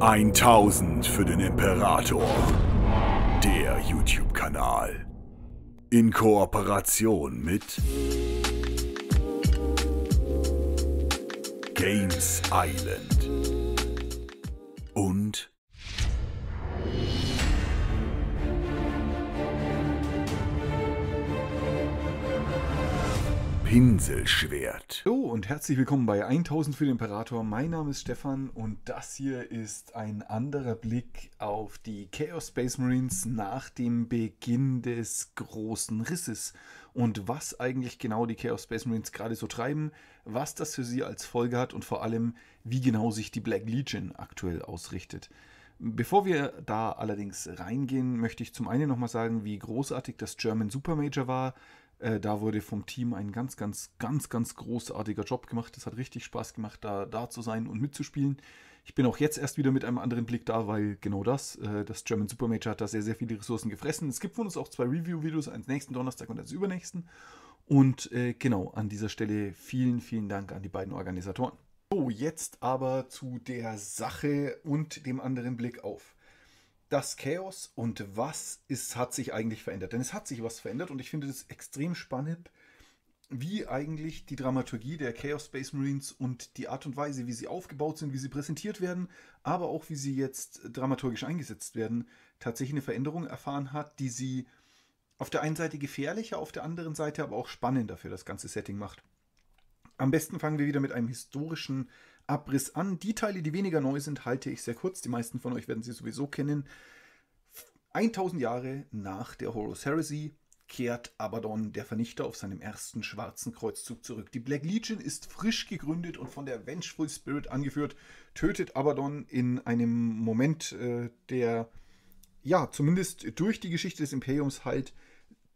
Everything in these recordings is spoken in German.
1000 für den Imperator. Der YouTube-Kanal. In Kooperation mit Games Island. Pinselschwert. Hallo und herzlich willkommen bei 1000 für den Imperator. Mein Name ist Stefan und das hier ist ein anderer Blick auf die Chaos Space Marines nach dem Beginn des großen Risses und was eigentlich genau die Chaos Space Marines gerade so treiben, was das für sie als Folge hat und vor allem, wie genau sich die Black Legion aktuell ausrichtet. Bevor wir da allerdings reingehen, möchte ich zum einen nochmal sagen, wie großartig das German Supermajor war, äh, da wurde vom Team ein ganz, ganz, ganz, ganz großartiger Job gemacht. Es hat richtig Spaß gemacht, da, da zu sein und mitzuspielen. Ich bin auch jetzt erst wieder mit einem anderen Blick da, weil genau das, äh, das German Super Major hat da sehr, sehr viele Ressourcen gefressen. Es gibt von uns auch zwei Review-Videos, eins nächsten Donnerstag und eins übernächsten. Und äh, genau, an dieser Stelle vielen, vielen Dank an die beiden Organisatoren. So, jetzt aber zu der Sache und dem anderen Blick auf das Chaos und was ist, hat sich eigentlich verändert? Denn es hat sich was verändert und ich finde das extrem spannend, wie eigentlich die Dramaturgie der Chaos Space Marines und die Art und Weise, wie sie aufgebaut sind, wie sie präsentiert werden, aber auch wie sie jetzt dramaturgisch eingesetzt werden, tatsächlich eine Veränderung erfahren hat, die sie auf der einen Seite gefährlicher, auf der anderen Seite aber auch spannender für das ganze Setting macht. Am besten fangen wir wieder mit einem historischen Abriss an. Die Teile, die weniger neu sind, halte ich sehr kurz. Die meisten von euch werden sie sowieso kennen. 1000 Jahre nach der Horus Heresy kehrt Abaddon, der Vernichter, auf seinem ersten schwarzen Kreuzzug zurück. Die Black Legion ist frisch gegründet und von der Vengeful Spirit angeführt, tötet Abaddon in einem Moment, äh, der ja zumindest durch die Geschichte des Imperiums halt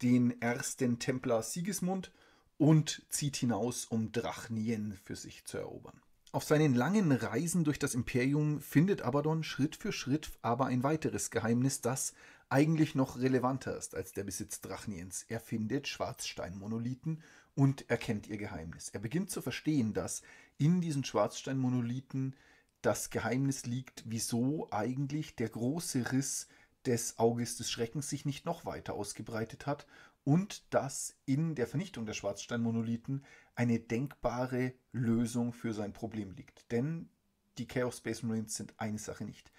den ersten Templar Sigismund und zieht hinaus, um Drachnien für sich zu erobern. Auf seinen langen Reisen durch das Imperium findet Abaddon Schritt für Schritt aber ein weiteres Geheimnis, das eigentlich noch relevanter ist als der Besitz Drachniens. Er findet Schwarzsteinmonolithen und erkennt ihr Geheimnis. Er beginnt zu verstehen, dass in diesen Schwarzsteinmonolithen das Geheimnis liegt, wieso eigentlich der große Riss des Auges des Schreckens sich nicht noch weiter ausgebreitet hat und dass in der Vernichtung der Schwarzsteinmonolithen eine denkbare Lösung für sein Problem liegt. Denn die Chaos Space Marines sind eine Sache nicht.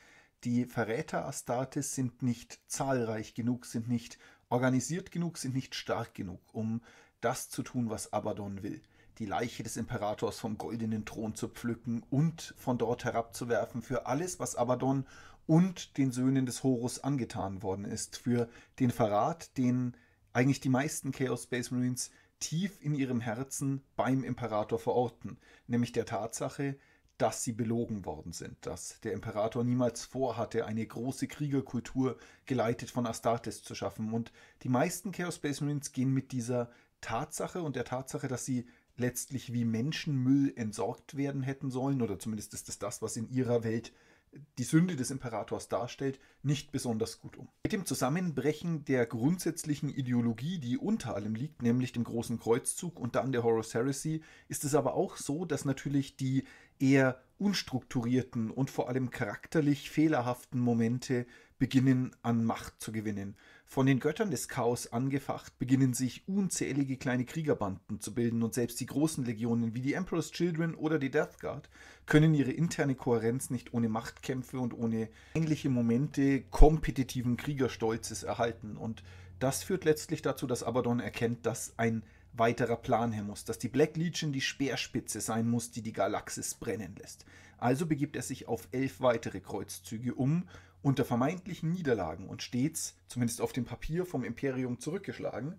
Die Verräter Astartes sind nicht zahlreich genug, sind nicht organisiert genug, sind nicht stark genug, um das zu tun, was Abaddon will. Die Leiche des Imperators vom goldenen Thron zu pflücken und von dort herabzuwerfen für alles, was Abaddon und den Söhnen des Horus angetan worden ist. Für den Verrat, den eigentlich die meisten Chaos Space Marines tief in ihrem Herzen beim Imperator verorten, nämlich der Tatsache, dass sie belogen worden sind, dass der Imperator niemals vorhatte, eine große Kriegerkultur geleitet von Astartes zu schaffen. Und die meisten Chaos Space Marines gehen mit dieser Tatsache und der Tatsache, dass sie letztlich wie Menschenmüll entsorgt werden hätten sollen, oder zumindest ist es das, was in ihrer Welt äh, die Sünde des Imperators darstellt, nicht besonders gut um. Mit dem Zusammenbrechen der grundsätzlichen Ideologie, die unter allem liegt, nämlich dem großen Kreuzzug und dann der Horus Heresy, ist es aber auch so, dass natürlich die eher unstrukturierten und vor allem charakterlich fehlerhaften Momente beginnen an Macht zu gewinnen. Von den Göttern des Chaos angefacht, beginnen sich unzählige kleine Kriegerbanden zu bilden und selbst die großen Legionen wie die Emperor's Children oder die Death Guard können ihre interne Kohärenz nicht ohne Machtkämpfe und ohne ähnliche Momente kompetitiven Kriegerstolzes erhalten. Und das führt letztlich dazu, dass Abaddon erkennt, dass ein weiterer Plan her muss, dass die Black Legion die Speerspitze sein muss, die die Galaxis brennen lässt. Also begibt er sich auf elf weitere Kreuzzüge um unter vermeintlichen Niederlagen und stets, zumindest auf dem Papier vom Imperium zurückgeschlagen,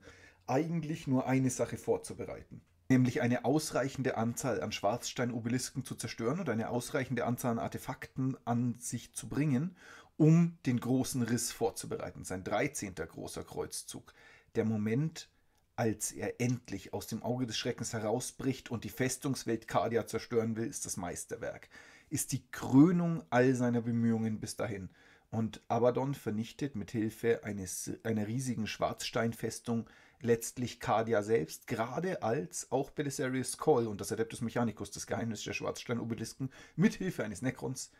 eigentlich nur eine Sache vorzubereiten, nämlich eine ausreichende Anzahl an Schwarzstein-Obelisken zu zerstören und eine ausreichende Anzahl an Artefakten an sich zu bringen, um den großen Riss vorzubereiten, sein 13. großer Kreuzzug. Der Moment, als er endlich aus dem Auge des Schreckens herausbricht und die Festungswelt Kardia zerstören will, ist das Meisterwerk, ist die Krönung all seiner Bemühungen bis dahin und Abaddon vernichtet mit Hilfe eines einer riesigen Schwarzsteinfestung letztlich Kadia selbst, gerade als auch Belisarius Call und das Adeptus Mechanicus, das Geheimnis der Schwarzsteinobelisken mit Hilfe eines Necrons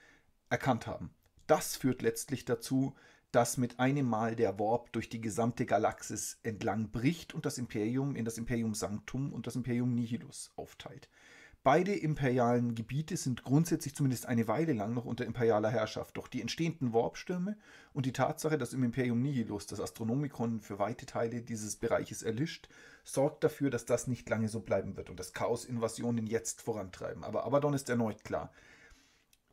erkannt haben. Das führt letztlich dazu, dass mit einem Mal der Warp durch die gesamte Galaxis entlang bricht und das Imperium in das Imperium Sanctum und das Imperium Nihilus aufteilt. Beide imperialen Gebiete sind grundsätzlich zumindest eine Weile lang noch unter imperialer Herrschaft, doch die entstehenden Warpstürme und die Tatsache, dass im Imperium Nihilus das Astronomikon für weite Teile dieses Bereiches erlischt, sorgt dafür, dass das nicht lange so bleiben wird und dass Chaos-Invasionen jetzt vorantreiben. Aber Abaddon ist erneut klar.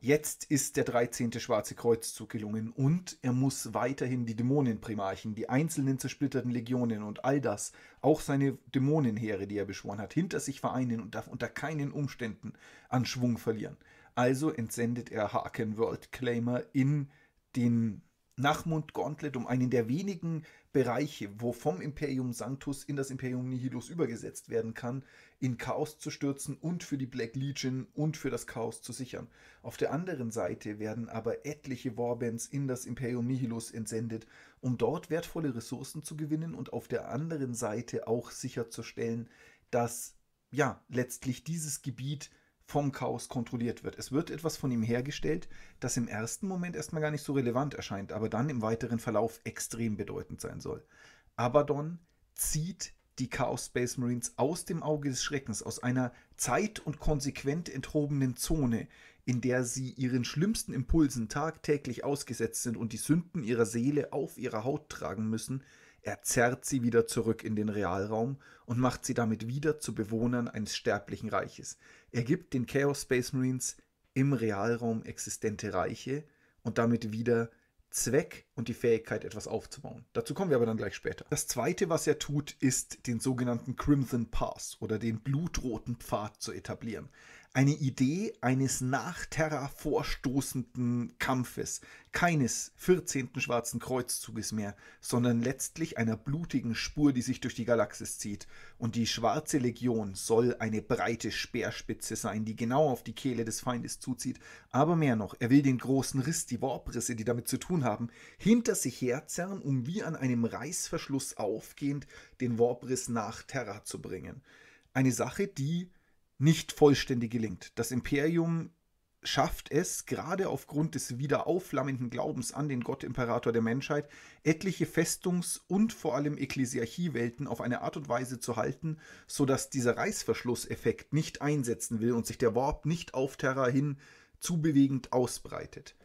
Jetzt ist der 13. Schwarze Kreuzzug gelungen und er muss weiterhin die Dämonenprimarchen, die einzelnen zersplitterten Legionen und all das, auch seine Dämonenheere, die er beschworen hat, hinter sich vereinen und darf unter keinen Umständen an Schwung verlieren. Also entsendet er Haken Worldclaimer in den Nachmund Gauntlet, um einen der wenigen Bereiche, wo vom Imperium Sanctus in das Imperium Nihilus übergesetzt werden kann, in Chaos zu stürzen und für die Black Legion und für das Chaos zu sichern. Auf der anderen Seite werden aber etliche Warbands in das Imperium Nihilus entsendet, um dort wertvolle Ressourcen zu gewinnen und auf der anderen Seite auch sicherzustellen, dass ja letztlich dieses Gebiet vom Chaos kontrolliert wird. Es wird etwas von ihm hergestellt, das im ersten Moment erstmal gar nicht so relevant erscheint, aber dann im weiteren Verlauf extrem bedeutend sein soll. Abaddon zieht die Chaos Space Marines aus dem Auge des Schreckens, aus einer zeit- und konsequent enthobenen Zone, in der sie ihren schlimmsten Impulsen tagtäglich ausgesetzt sind und die Sünden ihrer Seele auf ihrer Haut tragen müssen, er zerrt sie wieder zurück in den Realraum und macht sie damit wieder zu Bewohnern eines sterblichen Reiches. Er gibt den Chaos Space Marines im Realraum existente Reiche und damit wieder Zweck und die Fähigkeit, etwas aufzubauen. Dazu kommen wir aber dann gleich später. Das zweite, was er tut, ist, den sogenannten Crimson Pass oder den blutroten Pfad zu etablieren. Eine Idee eines nach Terra vorstoßenden Kampfes, keines 14. Schwarzen Kreuzzuges mehr, sondern letztlich einer blutigen Spur, die sich durch die Galaxis zieht. Und die Schwarze Legion soll eine breite Speerspitze sein, die genau auf die Kehle des Feindes zuzieht. Aber mehr noch, er will den großen Riss, die Warprisse, die damit zu tun haben, hinter sich herzerren, um wie an einem Reißverschluss aufgehend den Warpriss nach Terra zu bringen. Eine Sache, die nicht vollständig gelingt. Das Imperium schafft es, gerade aufgrund des wieder aufflammenden Glaubens an den Gottimperator der Menschheit, etliche Festungs- und vor allem Ekklesiarchiewelten auf eine Art und Weise zu halten, sodass dieser Reißverschlusseffekt nicht einsetzen will und sich der Warp nicht auf Terra hin zubewegend ausbreitet.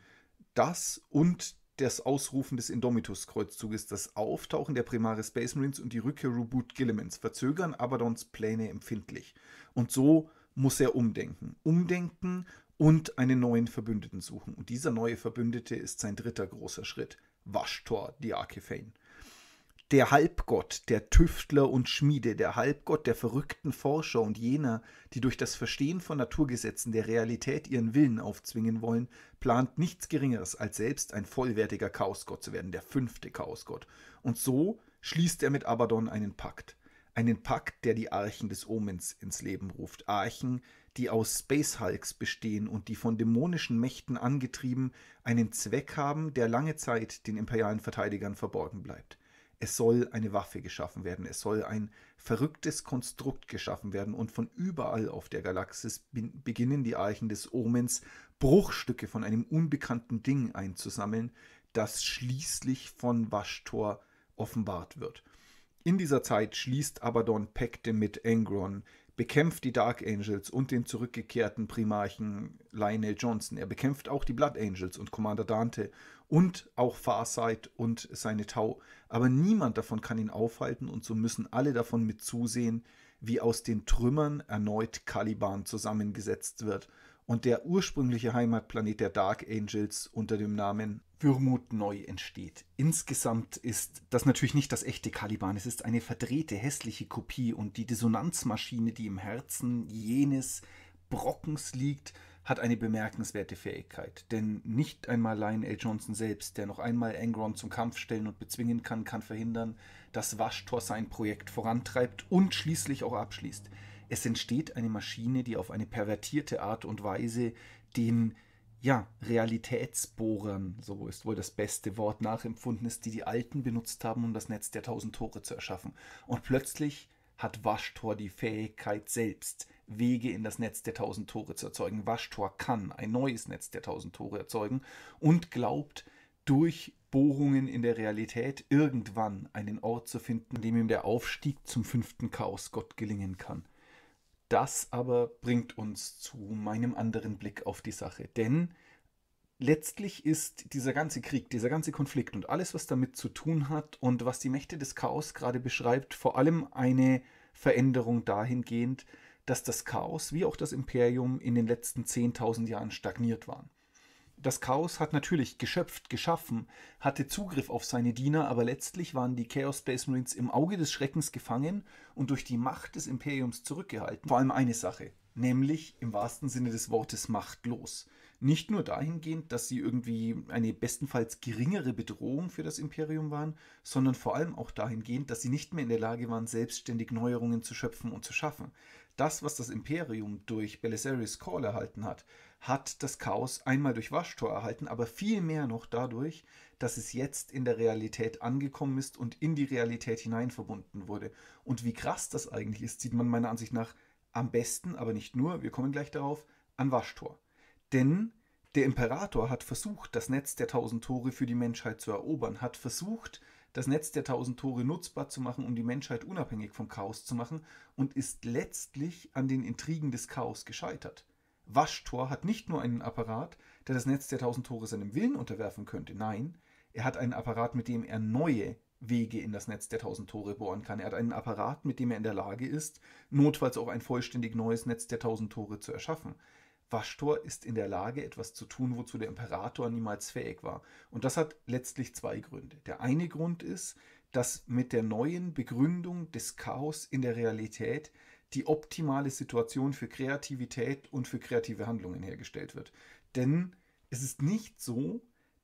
Das und das Ausrufen des Indomitus-Kreuzzuges, das Auftauchen der Primaris Space Marines und die Rückkehr Reboot Gillimans verzögern Abadons Pläne empfindlich. Und so muss er umdenken. Umdenken und einen neuen Verbündeten suchen. Und dieser neue Verbündete ist sein dritter großer Schritt. Waschtor, die Archifane der Halbgott, der Tüftler und Schmiede, der Halbgott der verrückten Forscher und jener, die durch das Verstehen von Naturgesetzen der Realität ihren Willen aufzwingen wollen, plant nichts Geringeres, als selbst ein vollwertiger Chaosgott zu werden, der fünfte Chaosgott. Und so schließt er mit Abaddon einen Pakt. Einen Pakt, der die Archen des Omens ins Leben ruft. Archen, die aus Space Hulks bestehen und die von dämonischen Mächten angetrieben einen Zweck haben, der lange Zeit den imperialen Verteidigern verborgen bleibt es soll eine Waffe geschaffen werden, es soll ein verrücktes Konstrukt geschaffen werden und von überall auf der Galaxis beginnen die Archen des Omens Bruchstücke von einem unbekannten Ding einzusammeln, das schließlich von Waschtor offenbart wird. In dieser Zeit schließt Abaddon Pekte mit Engron, bekämpft die Dark Angels und den zurückgekehrten Primarchen Lionel Johnson. Er bekämpft auch die Blood Angels und Commander Dante und auch Farsight und seine Tau. Aber niemand davon kann ihn aufhalten und so müssen alle davon mit zusehen, wie aus den Trümmern erneut Caliban zusammengesetzt wird und der ursprüngliche Heimatplanet der Dark Angels unter dem Namen Würmut neu entsteht. Insgesamt ist das natürlich nicht das echte Caliban, es ist eine verdrehte, hässliche Kopie und die Dissonanzmaschine, die im Herzen jenes Brockens liegt, hat eine bemerkenswerte Fähigkeit. Denn nicht einmal Lionel Johnson selbst, der noch einmal Angron zum Kampf stellen und bezwingen kann, kann verhindern, dass Waschtor sein Projekt vorantreibt und schließlich auch abschließt. Es entsteht eine Maschine, die auf eine pervertierte Art und Weise den ja, Realitätsbohrern, so ist wohl das beste Wort nachempfunden ist, die die Alten benutzt haben, um das Netz der tausend Tore zu erschaffen. Und plötzlich hat Waschtor die Fähigkeit selbst, Wege in das Netz der tausend Tore zu erzeugen. Waschtor kann ein neues Netz der tausend Tore erzeugen und glaubt, durch Bohrungen in der Realität irgendwann einen Ort zu finden, in dem ihm der Aufstieg zum fünften Chaosgott gelingen kann. Das aber bringt uns zu meinem anderen Blick auf die Sache, denn letztlich ist dieser ganze Krieg, dieser ganze Konflikt und alles, was damit zu tun hat und was die Mächte des Chaos gerade beschreibt, vor allem eine Veränderung dahingehend, dass das Chaos wie auch das Imperium in den letzten 10.000 Jahren stagniert waren. Das Chaos hat natürlich geschöpft, geschaffen, hatte Zugriff auf seine Diener, aber letztlich waren die Chaos Space Marines im Auge des Schreckens gefangen und durch die Macht des Imperiums zurückgehalten. Vor allem eine Sache, nämlich im wahrsten Sinne des Wortes machtlos. Nicht nur dahingehend, dass sie irgendwie eine bestenfalls geringere Bedrohung für das Imperium waren, sondern vor allem auch dahingehend, dass sie nicht mehr in der Lage waren, selbstständig Neuerungen zu schöpfen und zu schaffen. Das, was das Imperium durch Belisarius Call erhalten hat, hat das Chaos einmal durch Waschtor erhalten, aber viel mehr noch dadurch, dass es jetzt in der Realität angekommen ist und in die Realität hinein verbunden wurde. Und wie krass das eigentlich ist, sieht man meiner Ansicht nach am besten, aber nicht nur, wir kommen gleich darauf, an Waschtor. Denn der Imperator hat versucht, das Netz der tausend Tore für die Menschheit zu erobern, hat versucht, das Netz der tausend Tore nutzbar zu machen, um die Menschheit unabhängig vom Chaos zu machen und ist letztlich an den Intrigen des Chaos gescheitert. Waschtor hat nicht nur einen Apparat, der das Netz der tausend Tore seinem Willen unterwerfen könnte, nein, er hat einen Apparat, mit dem er neue Wege in das Netz der tausend Tore bohren kann. Er hat einen Apparat, mit dem er in der Lage ist, notfalls auch ein vollständig neues Netz der tausend Tore zu erschaffen. Waschtor ist in der Lage, etwas zu tun, wozu der Imperator niemals fähig war. Und das hat letztlich zwei Gründe. Der eine Grund ist, dass mit der neuen Begründung des Chaos in der Realität die optimale Situation für Kreativität und für kreative Handlungen hergestellt wird. Denn es ist nicht so,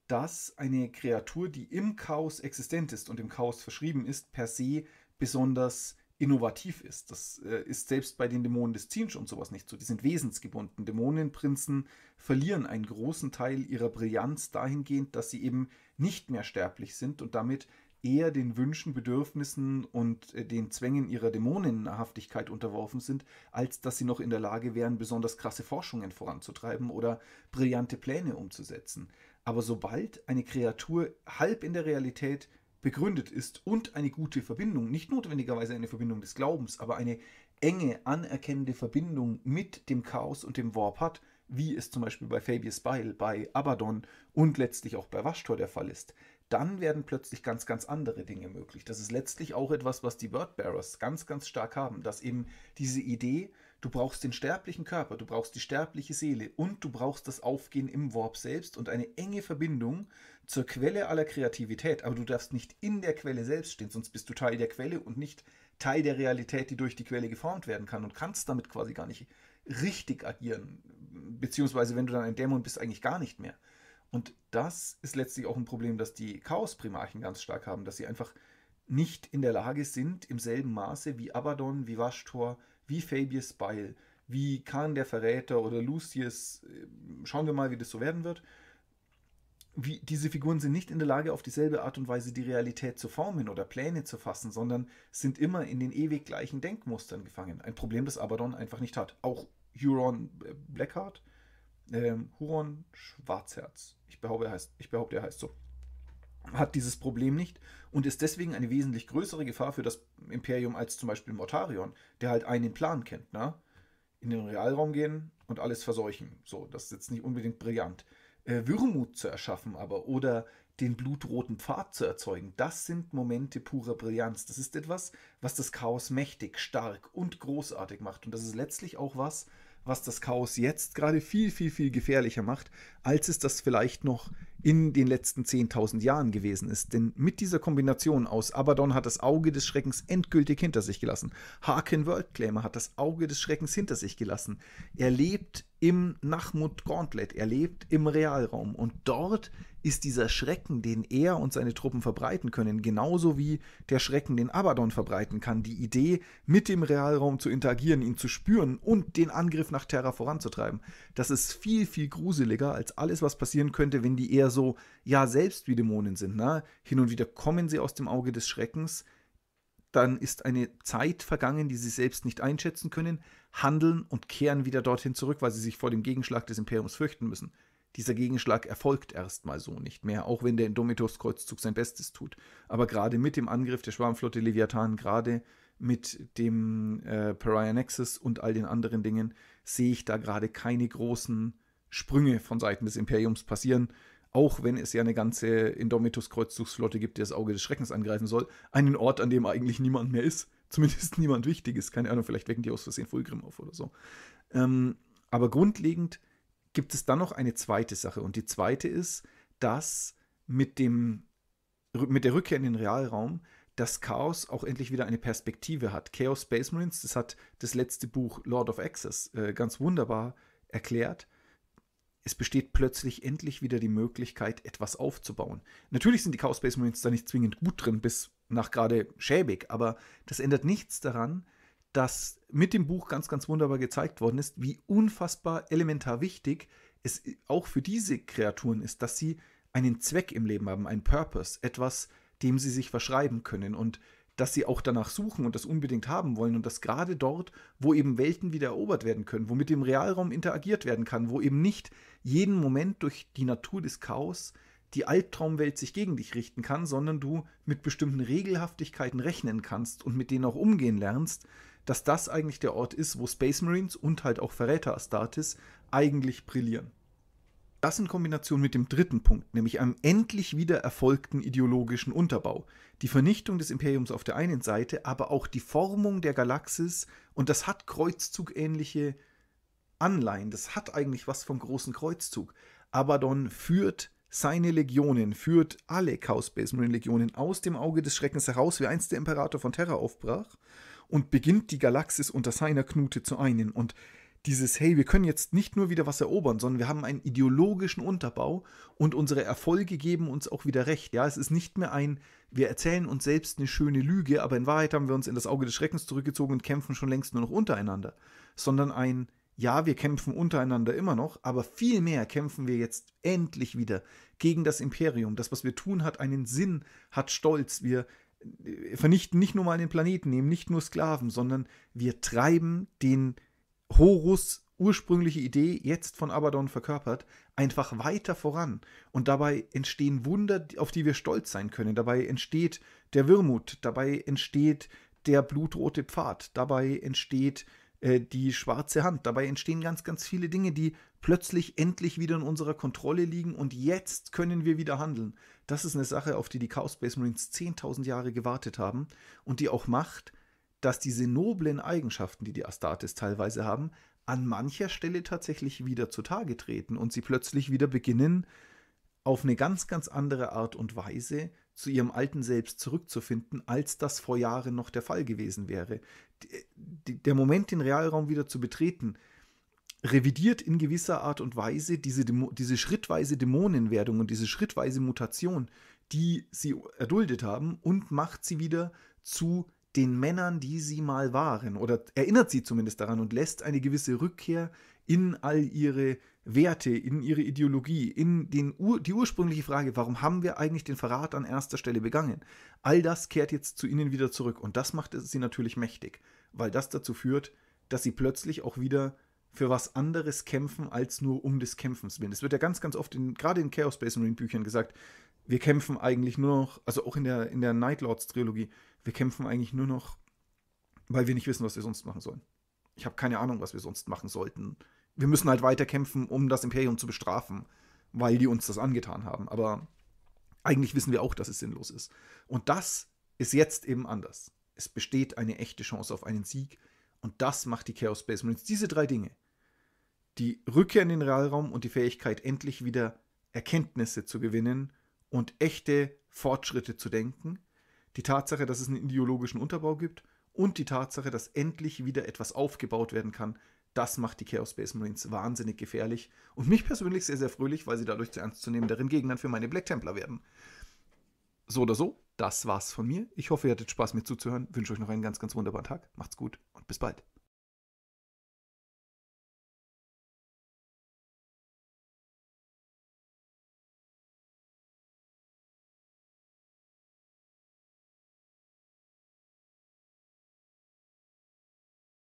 dass eine Kreatur, die im Chaos existent ist und im Chaos verschrieben ist, per se besonders innovativ ist. Das äh, ist selbst bei den Dämonen des Zinsch und sowas nicht so. Die sind wesensgebunden. Dämonenprinzen verlieren einen großen Teil ihrer Brillanz dahingehend, dass sie eben nicht mehr sterblich sind und damit eher den Wünschen, Bedürfnissen und äh, den Zwängen ihrer Dämonenhaftigkeit unterworfen sind, als dass sie noch in der Lage wären, besonders krasse Forschungen voranzutreiben oder brillante Pläne umzusetzen. Aber sobald eine Kreatur halb in der Realität begründet ist und eine gute Verbindung, nicht notwendigerweise eine Verbindung des Glaubens, aber eine enge, anerkennende Verbindung mit dem Chaos und dem Warp hat, wie es zum Beispiel bei Fabius Beil, bei Abaddon und letztlich auch bei Waschtor der Fall ist, dann werden plötzlich ganz, ganz andere Dinge möglich. Das ist letztlich auch etwas, was die Wordbearers ganz, ganz stark haben, dass eben diese Idee, du brauchst den sterblichen Körper, du brauchst die sterbliche Seele und du brauchst das Aufgehen im Warp selbst und eine enge Verbindung zur Quelle aller Kreativität, aber du darfst nicht in der Quelle selbst stehen, sonst bist du Teil der Quelle und nicht Teil der Realität, die durch die Quelle geformt werden kann und kannst damit quasi gar nicht richtig agieren, beziehungsweise wenn du dann ein Dämon bist, eigentlich gar nicht mehr. Und das ist letztlich auch ein Problem, das die Chaos-Primarchen ganz stark haben, dass sie einfach nicht in der Lage sind, im selben Maße wie Abaddon, wie Vashtor, wie Fabius Beil, wie Khan der Verräter oder Lucius, ähm, schauen wir mal, wie das so werden wird. Wie, diese Figuren sind nicht in der Lage, auf dieselbe Art und Weise die Realität zu formen oder Pläne zu fassen, sondern sind immer in den ewig gleichen Denkmustern gefangen. Ein Problem, das Abaddon einfach nicht hat. Auch Huron äh, Blackheart, ähm, Huron Schwarzherz, ich behaupte, er heißt, ich behaupte, er heißt so, hat dieses Problem nicht und ist deswegen eine wesentlich größere Gefahr für das Imperium als zum Beispiel Mortarion, der halt einen Plan kennt, ne? In den Realraum gehen und alles verseuchen. So, das ist jetzt nicht unbedingt brillant. Äh, Würmut zu erschaffen, aber oder den blutroten Pfad zu erzeugen, das sind Momente purer Brillanz. Das ist etwas, was das Chaos mächtig, stark und großartig macht. Und das ist letztlich auch was, was das Chaos jetzt gerade viel, viel, viel gefährlicher macht, als es das vielleicht noch in den letzten 10.000 Jahren gewesen ist. Denn mit dieser Kombination aus Abaddon hat das Auge des Schreckens endgültig hinter sich gelassen. Harkin Worldclaimer hat das Auge des Schreckens hinter sich gelassen. Er lebt im Nachmut Gauntlet erlebt, im Realraum. Und dort ist dieser Schrecken, den er und seine Truppen verbreiten können, genauso wie der Schrecken, den Abaddon verbreiten kann. Die Idee, mit dem Realraum zu interagieren, ihn zu spüren und den Angriff nach Terra voranzutreiben, das ist viel, viel gruseliger als alles, was passieren könnte, wenn die eher so, ja, selbst wie Dämonen sind. Ne? Hin und wieder kommen sie aus dem Auge des Schreckens, dann ist eine Zeit vergangen, die sie selbst nicht einschätzen können, handeln und kehren wieder dorthin zurück, weil sie sich vor dem Gegenschlag des Imperiums fürchten müssen. Dieser Gegenschlag erfolgt erstmal so nicht mehr, auch wenn der Indomitus-Kreuzzug sein Bestes tut. Aber gerade mit dem Angriff der Schwarmflotte Leviathan, gerade mit dem äh, Pariah Nexus und all den anderen Dingen, sehe ich da gerade keine großen Sprünge von Seiten des Imperiums passieren. Auch wenn es ja eine ganze Indomitus-Kreuzzugsflotte gibt, die das Auge des Schreckens angreifen soll. Einen Ort, an dem eigentlich niemand mehr ist. Zumindest niemand Wichtiges. Keine Ahnung, vielleicht wecken die aus Versehen Fulgrim auf oder so. Ähm, aber grundlegend gibt es dann noch eine zweite Sache. Und die zweite ist, dass mit, dem, mit der Rückkehr in den Realraum das Chaos auch endlich wieder eine Perspektive hat. Chaos Space Marines, das hat das letzte Buch Lord of Access äh, ganz wunderbar erklärt. Es besteht plötzlich endlich wieder die Möglichkeit, etwas aufzubauen. Natürlich sind die Chaos Space Marines da nicht zwingend gut drin, bis nach gerade schäbig, aber das ändert nichts daran, dass mit dem Buch ganz, ganz wunderbar gezeigt worden ist, wie unfassbar elementar wichtig es auch für diese Kreaturen ist, dass sie einen Zweck im Leben haben, einen Purpose, etwas, dem sie sich verschreiben können und dass sie auch danach suchen und das unbedingt haben wollen und dass gerade dort, wo eben Welten wieder erobert werden können, wo mit dem Realraum interagiert werden kann, wo eben nicht jeden Moment durch die Natur des Chaos die Albtraumwelt sich gegen dich richten kann, sondern du mit bestimmten Regelhaftigkeiten rechnen kannst und mit denen auch umgehen lernst, dass das eigentlich der Ort ist, wo Space Marines und halt auch Verräter Astartes eigentlich brillieren. Das in Kombination mit dem dritten Punkt, nämlich einem endlich wieder erfolgten ideologischen Unterbau. Die Vernichtung des Imperiums auf der einen Seite, aber auch die Formung der Galaxis und das hat kreuzzugähnliche Anleihen. Das hat eigentlich was vom großen Kreuzzug. Abaddon führt seine Legionen führt alle Chaos Space Marine Legionen aus dem Auge des Schreckens heraus, wie einst der Imperator von Terra aufbrach, und beginnt die Galaxis unter seiner Knute zu einen. Und dieses, hey, wir können jetzt nicht nur wieder was erobern, sondern wir haben einen ideologischen Unterbau und unsere Erfolge geben uns auch wieder recht. Ja, es ist nicht mehr ein, wir erzählen uns selbst eine schöne Lüge, aber in Wahrheit haben wir uns in das Auge des Schreckens zurückgezogen und kämpfen schon längst nur noch untereinander, sondern ein, ja, wir kämpfen untereinander immer noch, aber vielmehr kämpfen wir jetzt endlich wieder gegen das Imperium. Das, was wir tun, hat einen Sinn, hat Stolz. Wir äh, vernichten nicht nur mal den Planeten, nehmen nicht nur Sklaven, sondern wir treiben den Horus ursprüngliche Idee, jetzt von Abaddon verkörpert, einfach weiter voran. Und dabei entstehen Wunder, auf die wir stolz sein können. Dabei entsteht der Wirmut, dabei entsteht der blutrote Pfad, dabei entsteht äh, die schwarze Hand. Dabei entstehen ganz, ganz viele Dinge, die plötzlich endlich wieder in unserer Kontrolle liegen und jetzt können wir wieder handeln. Das ist eine Sache, auf die die Chaos Space Marines 10.000 Jahre gewartet haben und die auch macht, dass diese noblen Eigenschaften, die die Astartes teilweise haben, an mancher Stelle tatsächlich wieder zutage treten und sie plötzlich wieder beginnen, auf eine ganz, ganz andere Art und Weise zu ihrem alten Selbst zurückzufinden, als das vor Jahren noch der Fall gewesen wäre. Äh, der Moment, den Realraum wieder zu betreten, revidiert in gewisser Art und Weise diese, diese schrittweise Dämonenwerdung und diese schrittweise Mutation, die sie erduldet haben, und macht sie wieder zu den Männern, die sie mal waren, oder erinnert sie zumindest daran und lässt eine gewisse Rückkehr in all ihre Werte, in ihre Ideologie, in den Ur die ursprüngliche Frage, warum haben wir eigentlich den Verrat an erster Stelle begangen? All das kehrt jetzt zu ihnen wieder zurück und das macht sie natürlich mächtig, weil das dazu führt, dass sie plötzlich auch wieder für was anderes kämpfen als nur um des Kämpfens willen. Es wird ja ganz, ganz oft, in, gerade in Chaos Space Marine Büchern gesagt, wir kämpfen eigentlich nur noch, also auch in der, in der Night Lords Trilogie, wir kämpfen eigentlich nur noch, weil wir nicht wissen, was wir sonst machen sollen. Ich habe keine Ahnung, was wir sonst machen sollten wir müssen halt weiter kämpfen, um das Imperium zu bestrafen, weil die uns das angetan haben. Aber eigentlich wissen wir auch, dass es sinnlos ist. Und das ist jetzt eben anders. Es besteht eine echte Chance auf einen Sieg. Und das macht die Chaos Space Marines. Diese drei Dinge. Die Rückkehr in den Realraum und die Fähigkeit, endlich wieder Erkenntnisse zu gewinnen und echte Fortschritte zu denken. Die Tatsache, dass es einen ideologischen Unterbau gibt und die Tatsache, dass endlich wieder etwas aufgebaut werden kann, das macht die Chaos Space Marines wahnsinnig gefährlich und mich persönlich sehr, sehr fröhlich, weil sie dadurch zu ernstzunehmenderen Gegnern für meine Black Templar werden. So oder so, das war's von mir. Ich hoffe, ihr hattet Spaß, mir zuzuhören. Wünsche euch noch einen ganz, ganz wunderbaren Tag. Macht's gut und bis bald.